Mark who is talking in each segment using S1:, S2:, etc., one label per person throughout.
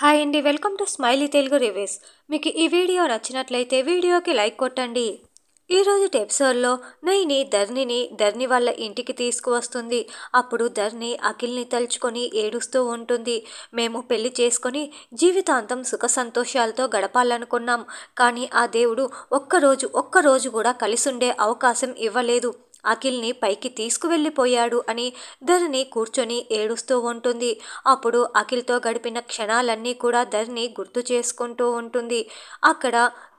S1: hi అండి welcome to Smiley Telugu reviews మీకు ఈ వీడియో నచ్చినట్లయితే వీడియోకి లైక్ కొట్టండి ఈ రోజు ఎపిసోడ్లో నైని ధర్నిని ధర్ని వాళ్ళ ఇంటికి తీసుకువస్తుంది అప్పుడు ధర్ని అఖిల్ని తలుచుకొని ఏడుస్తూ ఉంటుంది మేము పెళ్లి చేసుకొని జీవితాంతం సుఖ సంతోషాలతో గడపాలనుకున్నాం కానీ ఆ దేవుడు ఒక్కరోజు ఒక్కరోజు కూడా కలిసుండే అవకాశం ఇవ్వలేదు అఖిల్ని పైకి తీసుకువెళ్ళిపోయాడు అని ధరణి కూర్చొని ఏడుస్తూ ఉంటుంది అప్పుడు అఖిల్తో గడిపిన క్షణాలన్నీ కూడా ధరణి గుర్తు చేసుకుంటూ ఉంటుంది అక్కడ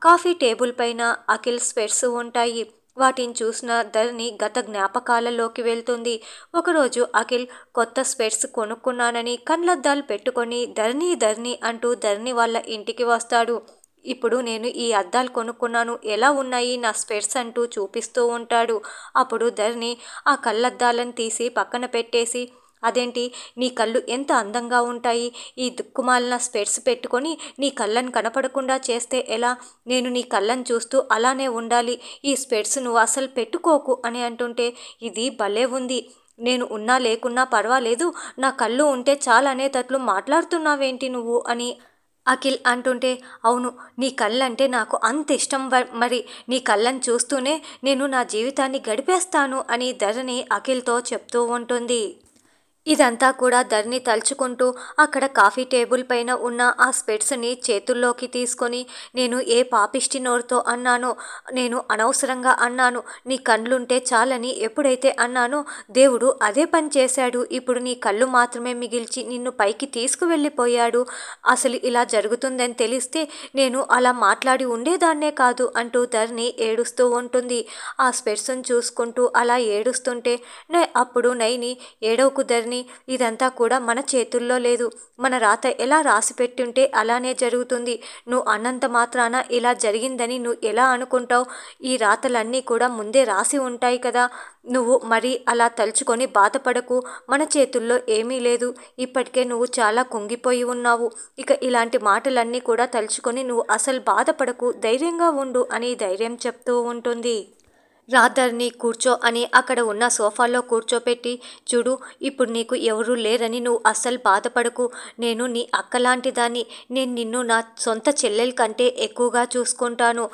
S1: కాఫీ టేబుల్ పైన అఖిల్ స్పెట్స్ ఉంటాయి వాటిని చూసిన ధరణి గత జ్ఞాపకాలలోకి వెళ్తుంది ఒకరోజు అఖిల్ కొత్త స్పెట్స్ కొనుక్కున్నానని కండ్లద్దాలు పెట్టుకొని ధరణి ధరణి అంటూ ధరణి వాళ్ళ ఇంటికి వస్తాడు ఇప్పుడు నేను ఈ అద్దాలు కొనుక్కున్నాను ఎలా ఉన్నాయి నా స్పెట్స్ అంటూ చూపిస్తూ ఉంటాడు అప్పుడు ధర్ని ఆ కళ్ళద్దాలను తీసి పక్కన పెట్టేసి అదేంటి నీ కళ్ళు ఎంత అందంగా ఉంటాయి ఈ దుక్కుమాలిన స్పెట్స్ పెట్టుకొని నీ కళ్ళను కనపడకుండా చేస్తే ఎలా నేను నీ కళ్ళను చూస్తూ అలానే ఉండాలి ఈ స్పెట్స్ నువ్వు అసలు పెట్టుకోకు అని అంటుంటే ఇది భలే ఉంది నేను ఉన్నా లేకున్నా పర్వాలేదు నా కళ్ళు ఉంటే చాలనేటట్లు మాట్లాడుతున్నావేంటి నువ్వు అని అఖిల్ అంటుంటే అవును నీ కళ్ళంటే నాకు అంత ఇష్టం మరి నీ కళ్ళని చూస్తూనే నేను నా జీవితాన్ని గడిపేస్తాను అని ధరణి అఖిల్తో చెప్తూ ఉంటుంది ఇదంతా కూడా ధరణి తలుచుకుంటూ అక్కడ కాఫీ టేబుల్ పైన ఉన్న ఆ స్పెట్స్ని చేతుల్లోకి తీసుకొని నేను ఏ పాపిష్టి నోరుతో అన్నానో నేను అనవసరంగా అన్నాను నీ కళ్ళుంటే చాలని ఎప్పుడైతే అన్నానో దేవుడు అదే పని చేశాడు ఇప్పుడు నీ కళ్ళు మాత్రమే మిగిల్చి నిన్ను పైకి తీసుకువెళ్ళిపోయాడు అసలు ఇలా జరుగుతుందని తెలిస్తే నేను అలా మాట్లాడి ఉండేదాన్నే కాదు అంటూ ధరణి ఏడుస్తూ ఉంటుంది ఆ స్పెట్స్ని చూసుకుంటూ అలా ఏడుస్తుంటే నై అప్పుడు నైని ఏడవకు ధరణి కానీ ఇదంతా కూడా మన చేతుల్లో లేదు మన రాత ఎలా రాసి పెట్టుంటే అలానే జరుగుతుంది నువ్వు అన్నంత మాత్రాన ఇలా జరిగిందని నువ్వు ఎలా అనుకుంటావు ఈ రాతలన్నీ కూడా ముందే రాసి ఉంటాయి కదా నువ్వు మరి అలా తలుచుకొని బాధపడకు మన చేతుల్లో ఏమీ లేదు ఇప్పటికే నువ్వు చాలా కుంగిపోయి ఉన్నావు ఇక ఇలాంటి మాటలన్నీ కూడా తలుచుకొని నువ్వు అసలు బాధపడకు ధైర్యంగా ఉండు అని ధైర్యం చెప్తూ ఉంటుంది రాధర్ని కూర్చో అని అక్కడ ఉన్న సోఫాలో కూర్చోపెట్టి చూడు ఇప్పుడు నీకు ఎవరూ లేరని నువ్వు అస్సలు బాధపడకు నేను నీ అక్కలాంటి దాన్ని నేను నిన్ను నా సొంత చెల్లెల కంటే ఎక్కువగా చూసుకుంటాను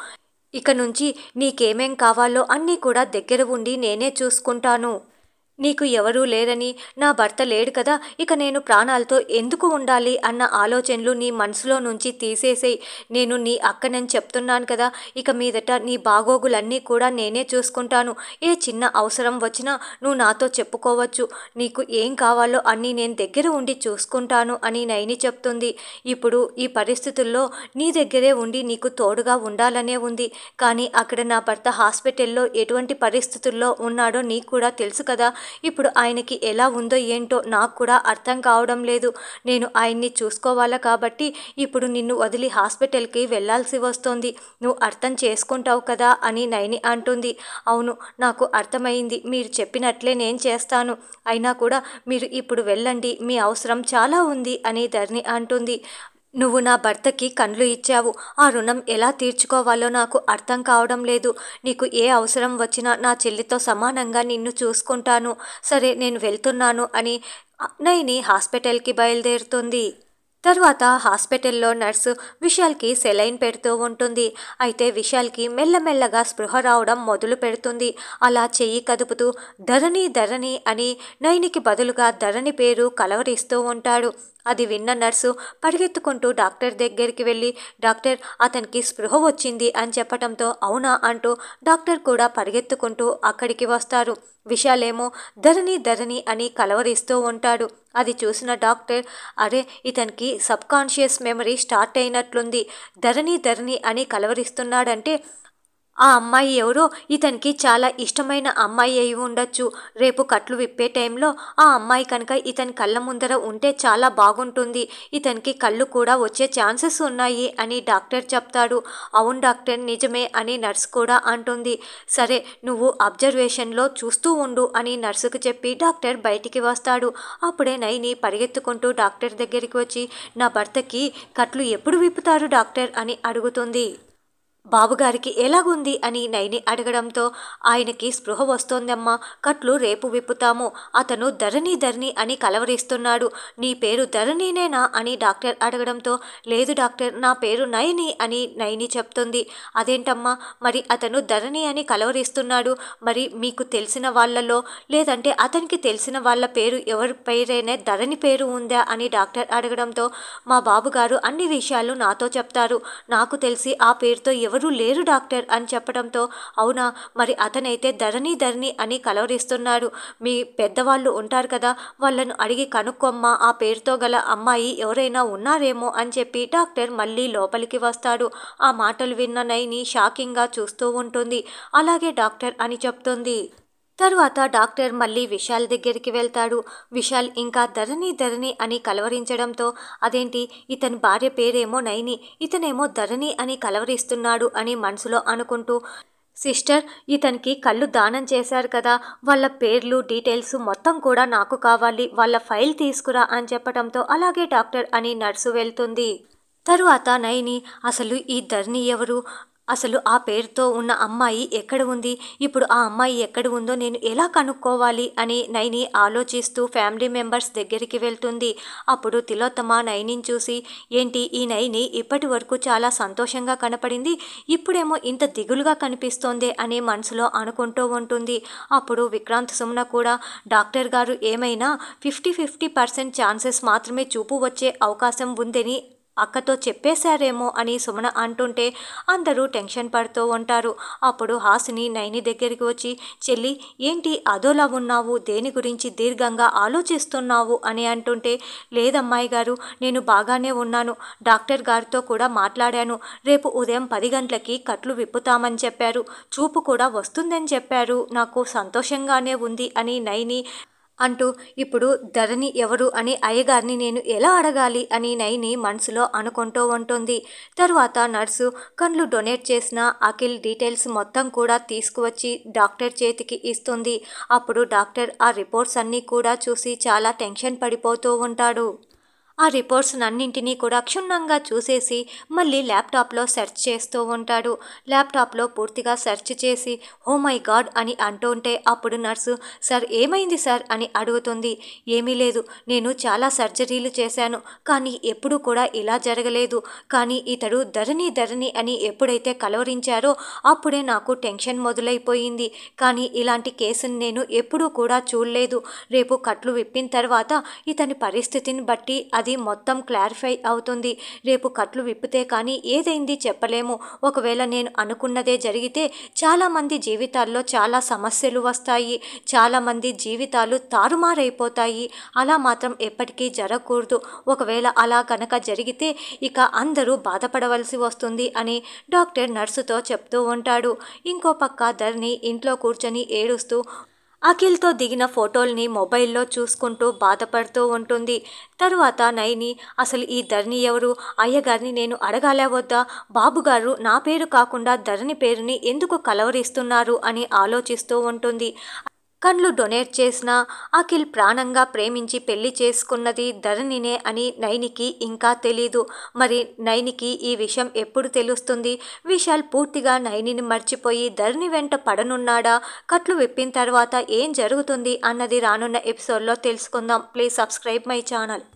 S1: ఇక నుంచి నీకేమేం కావాలో అన్నీ కూడా దగ్గర ఉండి నేనే చూసుకుంటాను నీకు ఎవరూ లేరని నా భర్త లేడు కదా ఇక నేను ప్రాణాలతో ఎందుకు ఉండాలి అన్న ఆలోచనలు నీ మనసులో నుంచి తీసేసేయి నేను నీ అక్కనని చెప్తున్నాను కదా ఇక మీదట నీ బాగోగులన్నీ కూడా నేనే చూసుకుంటాను ఏ చిన్న అవసరం వచ్చినా నువ్వు నాతో చెప్పుకోవచ్చు నీకు ఏం కావాలో అన్నీ నేను దగ్గర ఉండి చూసుకుంటాను అని నైని చెప్తుంది ఇప్పుడు ఈ పరిస్థితుల్లో నీ దగ్గరే ఉండి నీకు తోడుగా ఉండాలనే ఉంది కానీ అక్కడ నా భర్త హాస్పిటల్లో ఎటువంటి పరిస్థితుల్లో ఉన్నాడో నీకు కూడా తెలుసు కదా ఇప్పుడు ఆయనకి ఎలా ఉందో ఏంటో నాకు కూడా అర్థం కావడం లేదు నేను ఆయన్ని చూసుకోవాలా కాబట్టి ఇప్పుడు నిన్ను వదిలి హాస్పిటల్కి వెళ్ళాల్సి వస్తోంది నువ్వు అర్థం చేసుకుంటావు కదా అని నయని అంటుంది అవును నాకు అర్థమైంది మీరు చెప్పినట్లే నేను చేస్తాను అయినా కూడా మీరు ఇప్పుడు వెళ్ళండి మీ అవసరం చాలా ఉంది అని ధర్ని అంటుంది నువ్వు నా భర్తకి కండ్లు ఇచ్చావు ఆ రుణం ఎలా తీర్చుకోవాలో నాకు అర్థం కావడం లేదు నీకు ఏ అవసరం వచ్చినా నా చెల్లితో సమానంగా నిన్ను చూసుకుంటాను సరే నేను వెళ్తున్నాను అని నైని హాస్పిటల్కి బయలుదేరుతుంది తర్వాత హాస్పిటల్లో నర్సు విశాల్కి సెలైన్ పెడుతూ ఉంటుంది అయితే విశాల్కి మెల్లమెల్లగా స్పృహ రావడం మొదలు పెడుతుంది అలా చెయ్యి కదుపుతూ ధరణి ధరణి అని నయనికి బదులుగా ధరణి పేరు కలవరిస్తూ ఉంటాడు అది విన్న నర్సు పరిగెత్తుకుంటూ డాక్టర్ దగ్గరికి వెళ్ళి డాక్టర్ అతనికి స్పృహ వచ్చింది అని చెప్పడంతో అవునా అంటూ డాక్టర్ కూడా పరిగెత్తుకుంటూ అక్కడికి వస్తారు విశాలేమో ధరణి ధరణి అని కలవరిస్తూ ఉంటాడు అది చూసిన డాక్టర్ అరే ఇతనికి సబ్కాన్షియస్ మెమరీ స్టార్ట్ అయినట్లుంది ధరణి ధరణి అని కలవరిస్తున్నాడంటే ఆ అమ్మాయి ఎవరో ఇతనికి చాలా ఇష్టమైన అమ్మాయి అయి ఉండొచ్చు రేపు కట్లు విప్పే టైంలో ఆ అమ్మాయి కనుక ఇతని కళ్ళ ముందర ఉంటే చాలా బాగుంటుంది ఇతనికి కళ్ళు కూడా వచ్చే ఛాన్సెస్ ఉన్నాయి అని డాక్టర్ చెప్తాడు అవును డాక్టర్ నిజమే అని నర్స్ కూడా అంటుంది సరే నువ్వు అబ్జర్వేషన్లో చూస్తూ ఉండు అని నర్సుకు చెప్పి డాక్టర్ బయటికి వస్తాడు అప్పుడే నైని పరిగెత్తుకుంటూ డాక్టర్ దగ్గరికి వచ్చి నా భర్తకి కట్లు ఎప్పుడు విప్పుతారు డాక్టర్ అని అడుగుతుంది బాబుగారికి ఎలాగుంది అని నైని అడగడంతో ఆయనకి స్పృహ వస్తోందమ్మా కట్లు రేపు విప్పుతాము అతను ధరణి ధరణి అని కలవరిస్తున్నాడు నీ పేరు ధరణినేనా అని డాక్టర్ అడగడంతో లేదు డాక్టర్ నా పేరు నయని అని నయని చెప్తుంది అదేంటమ్మా మరి అతను ధరణి అని కలవరిస్తున్నాడు మరి మీకు తెలిసిన వాళ్ళలో లేదంటే అతనికి తెలిసిన వాళ్ళ పేరు ఎవరి పేరైనా ధరణి పేరు ఉందా అని డాక్టర్ అడగడంతో మా బాబుగారు అన్ని విషయాలు నాతో చెప్తారు నాకు తెలిసి ఆ పేరుతో ఎవరూ లేరు డాక్టర్ అని చెప్పడంతో అవునా మరి అతనైతే ధరణి ధరణి అని కలవరిస్తున్నాడు మీ పెద్దవాళ్ళు ఉంటారు కదా వాళ్ళను అడిగి కనుక్కొమ్మ ఆ పేరుతో గల అమ్మాయి ఎవరైనా ఉన్నారేమో అని చెప్పి డాక్టర్ మళ్ళీ లోపలికి వస్తాడు ఆ మాటలు విన్న నైని షాకింగ్గా చూస్తూ ఉంటుంది అలాగే డాక్టర్ అని చెప్తుంది తరువాత డాక్టర్ మళ్ళీ విశాల్ దగ్గరికి వెళ్తాడు విశాల్ ఇంకా ధరణి ధరణి అని కలవరించడంతో అదేంటి ఇతని భార్య పేరేమో నైని ఇతనేమో ధరణి అని కలవరిస్తున్నాడు అని మనసులో అనుకుంటూ సిస్టర్ ఇతనికి కళ్ళు దానం చేశారు కదా వాళ్ళ పేర్లు డీటెయిల్స్ మొత్తం కూడా నాకు కావాలి వాళ్ళ ఫైల్ తీసుకురా అని చెప్పడంతో అలాగే డాక్టర్ అని నర్సు వెళ్తుంది తరువాత నయని అసలు ఈ ధరణి ఎవరు అసలు ఆ పేరుతో ఉన్న అమ్మాయి ఎక్కడ ఉంది ఇప్పుడు ఆ అమ్మాయి ఎక్కడ ఉందో నేను ఎలా కనుక్కోవాలి అని నైని ఆలోచిస్తూ ఫ్యామిలీ మెంబర్స్ దగ్గరికి వెళ్తుంది అప్పుడు తిలోత్తమ నైనిని చూసి ఏంటి ఈ నైని ఇప్పటి వరకు చాలా సంతోషంగా కనపడింది ఇప్పుడేమో ఇంత దిగులుగా కనిపిస్తోంది అని మనసులో అనుకుంటూ ఉంటుంది అప్పుడు విక్రాంత్ సుమ్న కూడా డాక్టర్ గారు ఏమైనా ఫిఫ్టీ ఫిఫ్టీ పర్సెంట్ ఛాన్సెస్ మాత్రమే చూపు వచ్చే అవకాశం ఉందని అక్కతో చెప్పేశారేమో అని సుమన అంటుంటే అందరూ టెన్షన్ పడుతూ ఉంటారు అప్పుడు హాసిని నైని దగ్గరికి వచ్చి చెల్లి ఏంటి అదోలా ఉన్నావు దేని గురించి దీర్ఘంగా ఆలోచిస్తున్నావు అని అంటుంటే లేదమ్మాయి గారు నేను బాగానే ఉన్నాను డాక్టర్ గారితో కూడా మాట్లాడాను రేపు ఉదయం పది గంటలకి కట్లు విప్పుతామని చెప్పారు చూపు కూడా వస్తుందని చెప్పారు నాకు సంతోషంగానే ఉంది అని నైని అంటూ ఇప్పుడు ధరణి ఎవరు అని అయ్యగారిని నేను ఎలా అడగాలి అని నయని మనసులో అనుకుంటూ ఉంటుంది తరువాత నర్సు కళ్ళు డొనేట్ చేసిన అఖిల్ డీటెయిల్స్ మొత్తం కూడా తీసుకువచ్చి డాక్టర్ చేతికి ఇస్తుంది అప్పుడు డాక్టర్ ఆ రిపోర్ట్స్ అన్నీ కూడా చూసి చాలా టెన్షన్ పడిపోతూ ఉంటాడు ఆ రిపోర్ట్స్ అన్నింటినీ కూడా క్షుణ్ణంగా చూసేసి మళ్ళీ ల్యాప్టాప్లో సెర్చ్ చేస్తూ ఉంటాడు ల్యాప్టాప్లో పూర్తిగా సెర్చ్ చేసి హో మై గాడ్ అని అంటుంటే అప్పుడు నర్సు సార్ ఏమైంది సార్ అని అడుగుతుంది ఏమీ లేదు నేను చాలా సర్జరీలు చేశాను కానీ ఎప్పుడూ కూడా ఇలా జరగలేదు కానీ ఇతడు ధరణి ధరణి అని ఎప్పుడైతే కలవరించారో అప్పుడే నాకు టెన్షన్ మొదలైపోయింది కానీ ఇలాంటి కేసును నేను ఎప్పుడూ కూడా చూడలేదు రేపు కట్లు విప్పిన తర్వాత ఇతని పరిస్థితిని బట్టి అది అది మొత్తం క్లారిఫై అవుతుంది రేపు కట్లు విప్పితే కానీ ఏదైంది చెప్పలేము ఒకవేళ నేను అనుకున్నదే జరిగితే చాలామంది జీవితాల్లో చాలా సమస్యలు వస్తాయి చాలామంది జీవితాలు తారుమారైపోతాయి అలా మాత్రం ఎప్పటికీ జరగకూడదు ఒకవేళ అలా కనుక జరిగితే ఇక అందరూ బాధపడవలసి వస్తుంది అని డాక్టర్ నర్సుతో చెప్తూ ఉంటాడు ఇంకో పక్క ధరణి ఇంట్లో కూర్చొని ఏడుస్తూ అఖిల్తో దిగిన ఫోటోల్ని మొబైల్లో చూసుకుంటూ బాధపడుతూ ఉంటుంది తరువాత నయని అసలు ఈ ధరణి ఎవరు అయ్యగారిని నేను అడగాలే వద్దా బాబుగారు నా పేరు కాకుండా ధరణి పేరుని ఎందుకు కలవరిస్తున్నారు అని ఆలోచిస్తూ ఉంటుంది కండ్లు డొనేట్ చేసినా అఖిల్ ప్రాణంగా ప్రేమించి పెళ్లి చేసుకున్నది ధరణినే అని నైనికి ఇంకా తెలీదు మరి నైనికి ఈ విషయం ఎప్పుడు తెలుస్తుంది విశాల్ పూర్తిగా నైనిని మర్చిపోయి ధరణి వెంట పడనున్నాడా కట్లు విప్పిన తర్వాత ఏం జరుగుతుంది అన్నది రానున్న ఎపిసోడ్లో తెలుసుకుందాం ప్లీజ్ సబ్స్క్రైబ్ మై ఛానల్